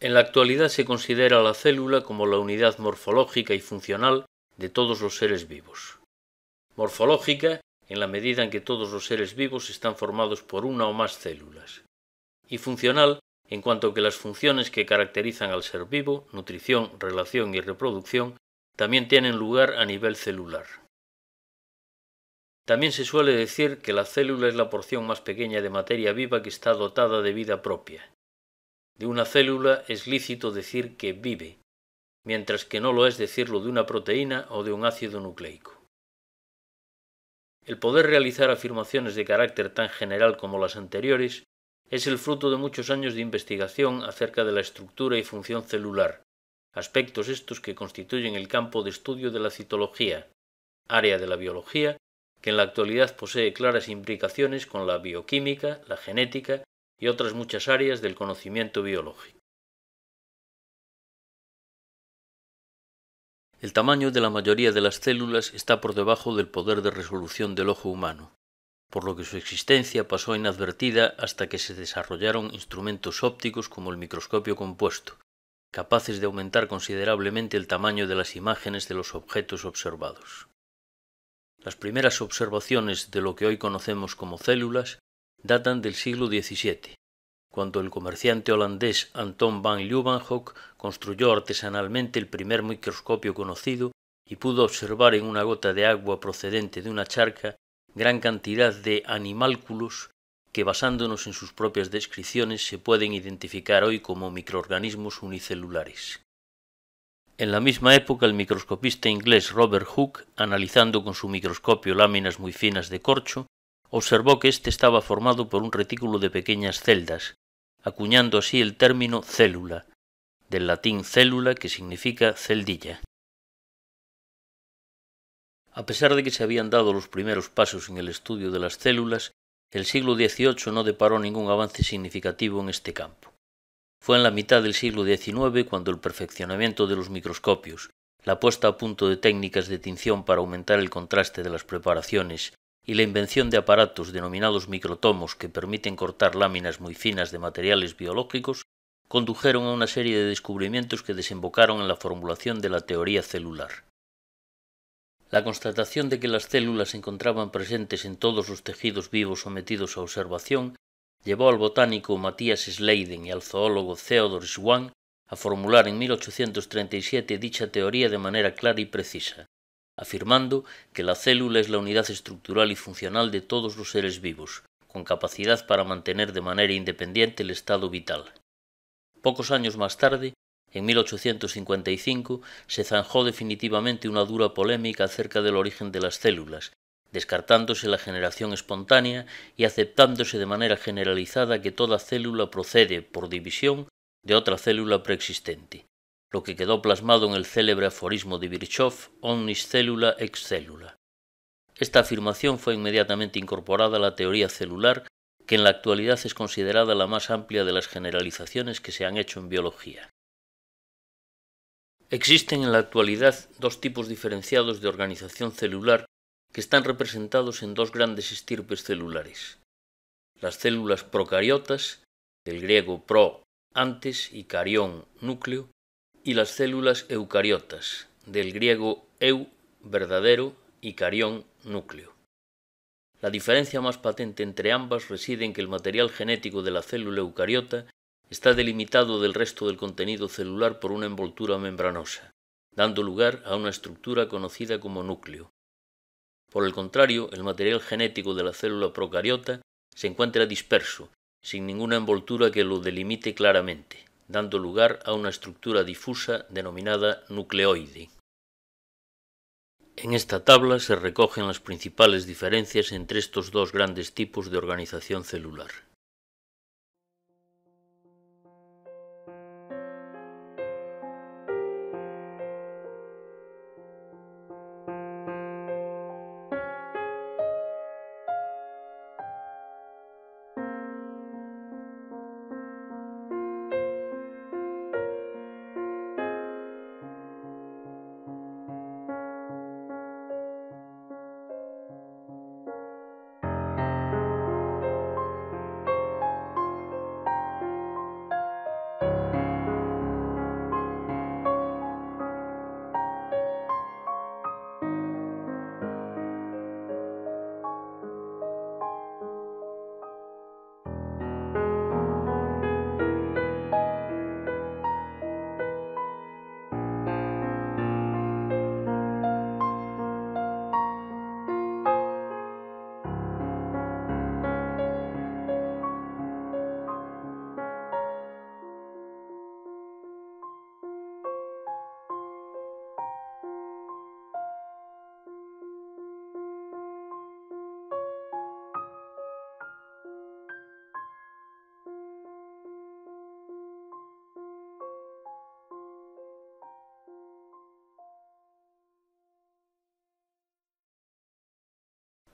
En la actualidad se considera la célula como la unidad morfológica y funcional de todos los seres vivos. Morfológica en la medida en que todos los seres vivos están formados por una o más células. Y funcional en cuanto que las funciones que caracterizan al ser vivo, nutrición, relación y reproducción, también tienen lugar a nivel celular. También se suele decir que la célula es la porción más pequeña de materia viva que está dotada de vida propia, de una célula es lícito decir que vive, mientras que no lo es decirlo de una proteína o de un ácido nucleico. El poder realizar afirmaciones de carácter tan general como las anteriores es el fruto de muchos años de investigación acerca de la estructura y función celular, aspectos estos que constituyen el campo de estudio de la citología, área de la biología que en la actualidad posee claras implicaciones con la bioquímica, la genética, y otras muchas áreas del conocimiento biológico. El tamaño de la mayoría de las células está por debajo del poder de resolución del ojo humano, por lo que su existencia pasó inadvertida hasta que se desarrollaron instrumentos ópticos como el microscopio compuesto, capaces de aumentar considerablemente el tamaño de las imágenes de los objetos observados. Las primeras observaciones de lo que hoy conocemos como células datan del siglo XVII, cuando el comerciante holandés Anton van Leeuwenhoek construyó artesanalmente el primer microscopio conocido y pudo observar en una gota de agua procedente de una charca gran cantidad de animálculos que basándonos en sus propias descripciones se pueden identificar hoy como microorganismos unicelulares. En la misma época el microscopista inglés Robert Hooke, analizando con su microscopio láminas muy finas de corcho, observó que éste estaba formado por un retículo de pequeñas celdas, acuñando así el término célula, del latín célula que significa celdilla. A pesar de que se habían dado los primeros pasos en el estudio de las células, el siglo XVIII no deparó ningún avance significativo en este campo. Fue en la mitad del siglo XIX cuando el perfeccionamiento de los microscopios, la puesta a punto de técnicas de tinción para aumentar el contraste de las preparaciones y la invención de aparatos denominados microtomos que permiten cortar láminas muy finas de materiales biológicos condujeron a una serie de descubrimientos que desembocaron en la formulación de la teoría celular. La constatación de que las células se encontraban presentes en todos los tejidos vivos sometidos a observación llevó al botánico Matthias Schleiden y al zoólogo Theodor Schwann a formular en 1837 dicha teoría de manera clara y precisa afirmando que la célula es la unidad estructural y funcional de todos los seres vivos, con capacidad para mantener de manera independiente el estado vital. Pocos años más tarde, en 1855, se zanjó definitivamente una dura polémica acerca del origen de las células, descartándose la generación espontánea y aceptándose de manera generalizada que toda célula procede, por división, de otra célula preexistente lo que quedó plasmado en el célebre aforismo de Virchow, omnis cellula ex cellula. Esta afirmación fue inmediatamente incorporada a la teoría celular, que en la actualidad es considerada la más amplia de las generalizaciones que se han hecho en biología. Existen en la actualidad dos tipos diferenciados de organización celular que están representados en dos grandes estirpes celulares. Las células procariotas, del griego pro antes y carión núcleo, y las células eucariotas, del griego eu, verdadero, y carión, núcleo. La diferencia más patente entre ambas reside en que el material genético de la célula eucariota está delimitado del resto del contenido celular por una envoltura membranosa, dando lugar a una estructura conocida como núcleo. Por el contrario, el material genético de la célula procariota se encuentra disperso, sin ninguna envoltura que lo delimite claramente. dando lugar a unha estructura difusa denominada nucleoide. En esta tabla se recogen as principales diferencias entre estos dos grandes tipos de organización celular.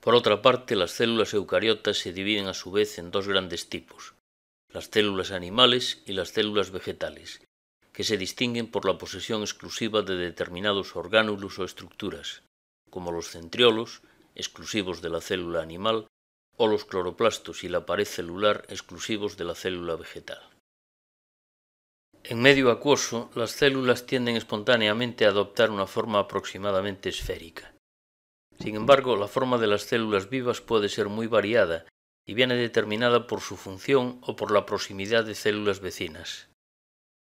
Por otra parte, las células eucariotas se dividen a su vez en dos grandes tipos, las células animales y las células vegetales, que se distinguen por la posesión exclusiva de determinados orgánulos o estructuras, como los centriolos, exclusivos de la célula animal, o los cloroplastos y la pared celular exclusivos de la célula vegetal. En medio acuoso, las células tienden espontáneamente a adoptar una forma aproximadamente esférica. Sin embargo, la forma de las células vivas puede ser muy variada y viene determinada por su función o por la proximidad de células vecinas.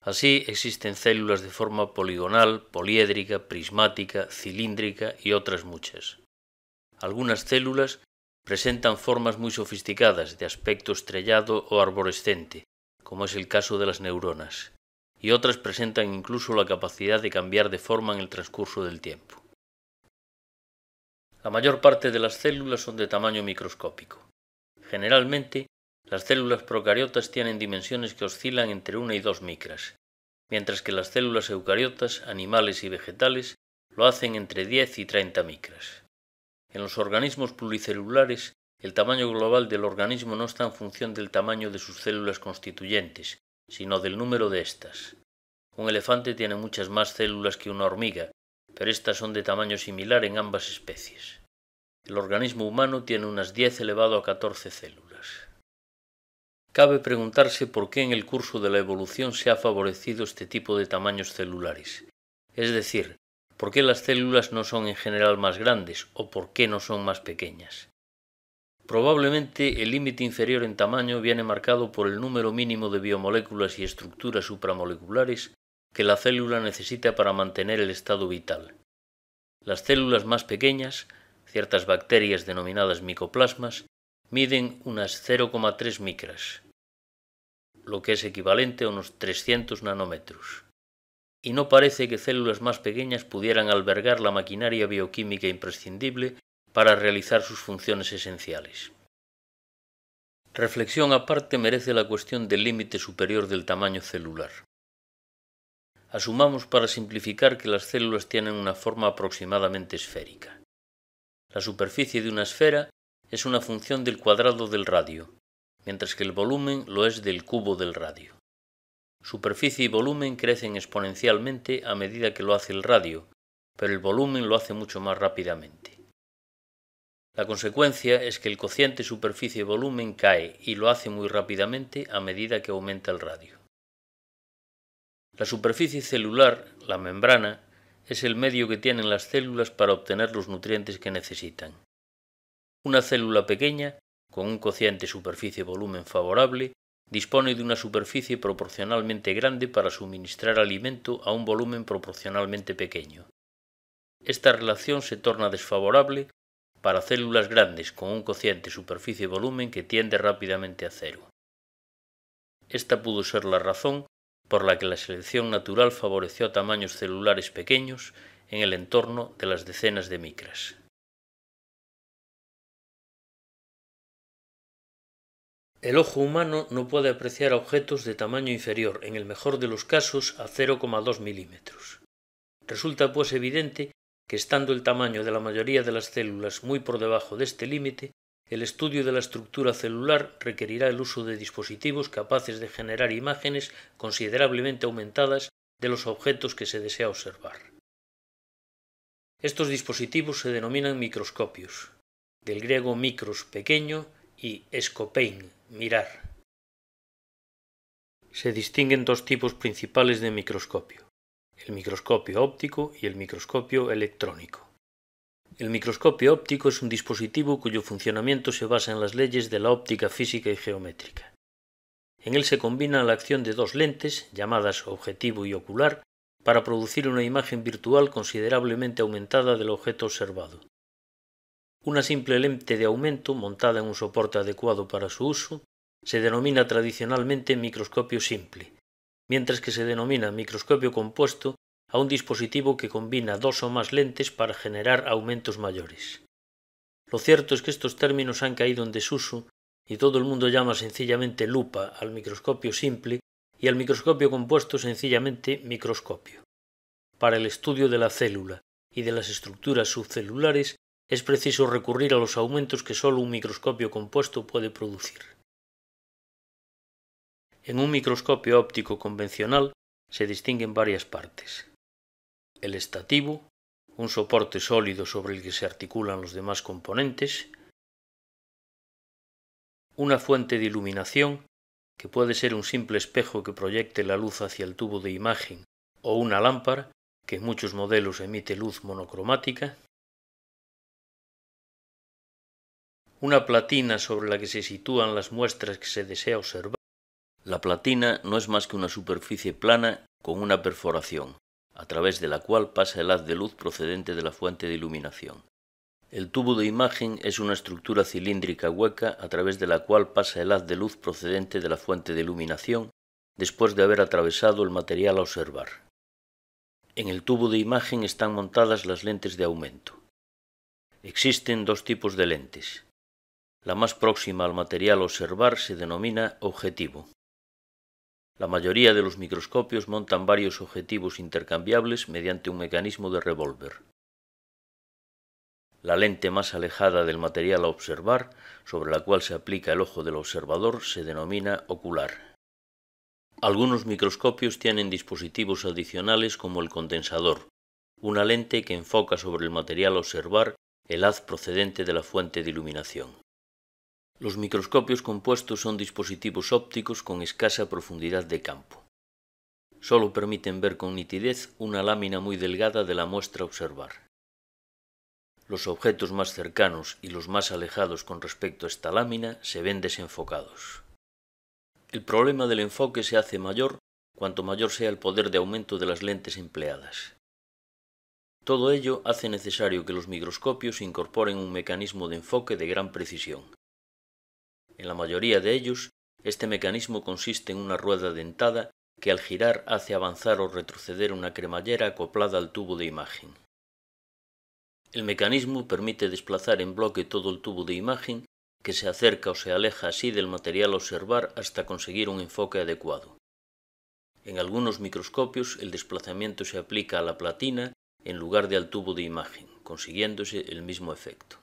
Así existen células de forma poligonal, poliédrica, prismática, cilíndrica y otras muchas. Algunas células presentan formas muy sofisticadas de aspecto estrellado o arborescente, como es el caso de las neuronas, y otras presentan incluso la capacidad de cambiar de forma en el transcurso del tiempo. La mayor parte de las células son de tamaño microscópico. Generalmente, las células procariotas tienen dimensiones que oscilan entre 1 y 2 micras, mientras que las células eucariotas, animales y vegetales, lo hacen entre 10 y 30 micras. En los organismos pluricelulares, el tamaño global del organismo no está en función del tamaño de sus células constituyentes, sino del número de éstas. Un elefante tiene muchas más células que una hormiga, pero estas son de tamaño similar en ambas especies. El organismo humano tiene unas 10 elevado a 14 células. Cabe preguntarse por qué en el curso de la evolución se ha favorecido este tipo de tamaños celulares, es decir, por qué las células no son en general más grandes o por qué no son más pequeñas. Probablemente el límite inferior en tamaño viene marcado por el número mínimo de biomoléculas y estructuras supramoleculares que la célula necesita para mantener el estado vital. Las células más pequeñas, ciertas bacterias denominadas micoplasmas, miden unas 0,3 micras, lo que es equivalente a unos 300 nanómetros. Y no parece que células más pequeñas pudieran albergar la maquinaria bioquímica imprescindible para realizar sus funciones esenciales. Reflexión aparte merece la cuestión del límite superior del tamaño celular. Asumamos para simplificar que las células tienen una forma aproximadamente esférica. La superficie de una esfera es una función del cuadrado del radio, mientras que el volumen lo es del cubo del radio. Superficie y volumen crecen exponencialmente a medida que lo hace el radio, pero el volumen lo hace mucho más rápidamente. La consecuencia es que el cociente superficie-volumen cae y lo hace muy rápidamente a medida que aumenta el radio. La superficie celular, la membrana, es el medio que tienen las células para obtener los nutrientes que necesitan. Una célula pequeña, con un cociente superficie-volumen favorable, dispone de una superficie proporcionalmente grande para suministrar alimento a un volumen proporcionalmente pequeño. Esta relación se torna desfavorable para células grandes con un cociente superficie-volumen que tiende rápidamente a cero. Esta pudo ser la razón por la que la selección natural favoreció tamaños celulares pequeños en el entorno de las decenas de micras. El ojo humano no puede apreciar objetos de tamaño inferior, en el mejor de los casos a 0,2 milímetros. Resulta pues evidente que estando el tamaño de la mayoría de las células muy por debajo de este límite, el estudio de la estructura celular requerirá el uso de dispositivos capaces de generar imágenes considerablemente aumentadas de los objetos que se desea observar. Estos dispositivos se denominan microscopios, del griego micros pequeño y escopein mirar. Se distinguen dos tipos principales de microscopio, el microscopio óptico y el microscopio electrónico. El microscopio óptico es un dispositivo cuyo funcionamiento se basa en las leyes de la óptica física y geométrica. En él se combina la acción de dos lentes, llamadas objetivo y ocular, para producir una imagen virtual considerablemente aumentada del objeto observado. Una simple lente de aumento, montada en un soporte adecuado para su uso, se denomina tradicionalmente microscopio simple, mientras que se denomina microscopio compuesto a un dispositivo que combina dos o más lentes para generar aumentos mayores. Lo cierto es que estos términos han caído en desuso y todo el mundo llama sencillamente lupa al microscopio simple y al microscopio compuesto sencillamente microscopio. Para el estudio de la célula y de las estructuras subcelulares es preciso recurrir a los aumentos que solo un microscopio compuesto puede producir. En un microscopio óptico convencional se distinguen varias partes el estativo, un soporte sólido sobre el que se articulan los demás componentes, una fuente de iluminación, que puede ser un simple espejo que proyecte la luz hacia el tubo de imagen, o una lámpara, que en muchos modelos emite luz monocromática, una platina sobre la que se sitúan las muestras que se desea observar. La platina no es más que una superficie plana con una perforación a través de la cual pasa el haz de luz procedente de la fuente de iluminación. El tubo de imagen es una estructura cilíndrica hueca a través de la cual pasa el haz de luz procedente de la fuente de iluminación después de haber atravesado el material a observar. En el tubo de imagen están montadas las lentes de aumento. Existen dos tipos de lentes. La más próxima al material a observar se denomina objetivo. La mayoría de los microscopios montan varios objetivos intercambiables mediante un mecanismo de revólver. La lente más alejada del material a observar, sobre la cual se aplica el ojo del observador, se denomina ocular. Algunos microscopios tienen dispositivos adicionales como el condensador, una lente que enfoca sobre el material a observar el haz procedente de la fuente de iluminación. Los microscopios compuestos son dispositivos ópticos con escasa profundidad de campo. Solo permiten ver con nitidez una lámina muy delgada de la muestra a observar. Los objetos más cercanos y los más alejados con respecto a esta lámina se ven desenfocados. El problema del enfoque se hace mayor cuanto mayor sea el poder de aumento de las lentes empleadas. Todo ello hace necesario que los microscopios incorporen un mecanismo de enfoque de gran precisión. En la mayoría de ellos, este mecanismo consiste en una rueda dentada que al girar hace avanzar o retroceder una cremallera acoplada al tubo de imagen. El mecanismo permite desplazar en bloque todo el tubo de imagen que se acerca o se aleja así del material a observar hasta conseguir un enfoque adecuado. En algunos microscopios el desplazamiento se aplica a la platina en lugar del al tubo de imagen, consiguiéndose el mismo efecto.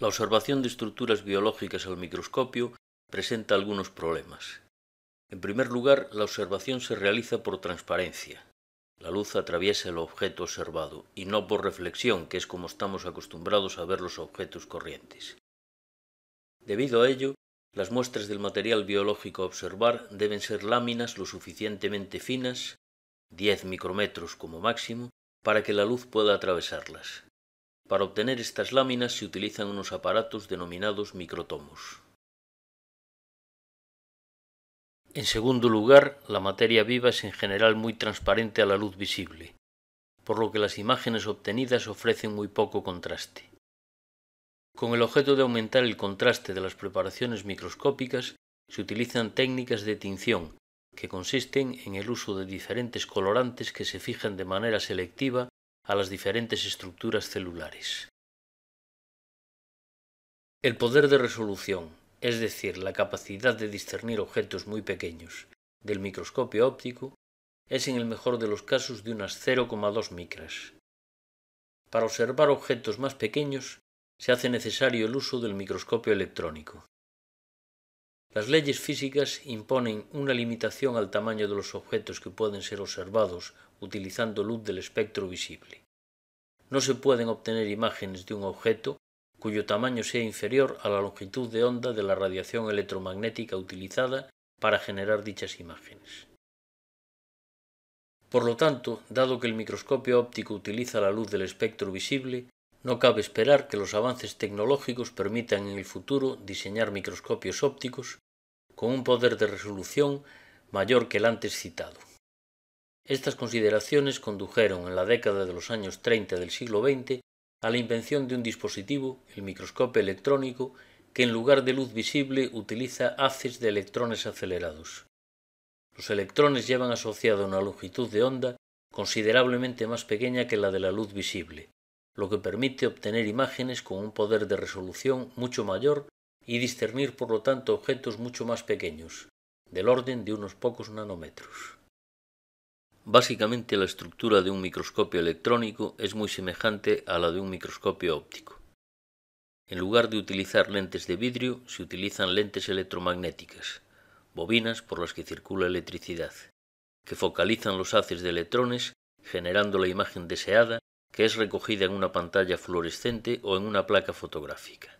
La observación de estructuras biológicas al microscopio presenta algunos problemas. En primer lugar, la observación se realiza por transparencia. La luz atraviesa el objeto observado y no por reflexión, que es como estamos acostumbrados a ver los objetos corrientes. Debido a ello, las muestras del material biológico a observar deben ser láminas lo suficientemente finas, 10 micrometros como máximo, para que la luz pueda atravesarlas. Para obtener estas láminas se utilizan unos aparatos denominados microtomos. En segundo lugar, la materia viva es en general muy transparente a la luz visible, por lo que las imágenes obtenidas ofrecen muy poco contraste. Con el objeto de aumentar el contraste de las preparaciones microscópicas, se utilizan técnicas de tinción, que consisten en el uso de diferentes colorantes que se fijan de manera selectiva a las diferentes estructuras celulares. El poder de resolución, es decir, la capacidad de discernir objetos muy pequeños del microscopio óptico, es en el mejor de los casos de unas 0,2 micras. Para observar objetos más pequeños se hace necesario el uso del microscopio electrónico. Las leyes físicas imponen una limitación al tamaño de los objetos que pueden ser observados utilizando luz del espectro visible. No se pueden obtener imágenes de un objeto cuyo tamaño sea inferior a la longitud de onda de la radiación electromagnética utilizada para generar dichas imágenes. Por lo tanto, dado que el microscopio óptico utiliza la luz del espectro visible, no cabe esperar que los avances tecnológicos permitan en el futuro diseñar microscopios ópticos con un poder de resolución mayor que el antes citado. Estas consideraciones condujeron en la década de los años 30 del siglo XX a la invención de un dispositivo, el microscopio electrónico, que en lugar de luz visible utiliza haces de electrones acelerados. Los electrones llevan asociado una longitud de onda considerablemente más pequeña que la de la luz visible, lo que permite obtener imágenes con un poder de resolución mucho mayor y discernir por lo tanto objetos mucho más pequeños, del orden de unos pocos nanómetros. Básicamente la estructura de un microscopio electrónico es muy semejante a la de un microscopio óptico. En lugar de utilizar lentes de vidrio, se utilizan lentes electromagnéticas, bobinas por las que circula electricidad, que focalizan los haces de electrones generando la imagen deseada que es recogida en una pantalla fluorescente o en una placa fotográfica.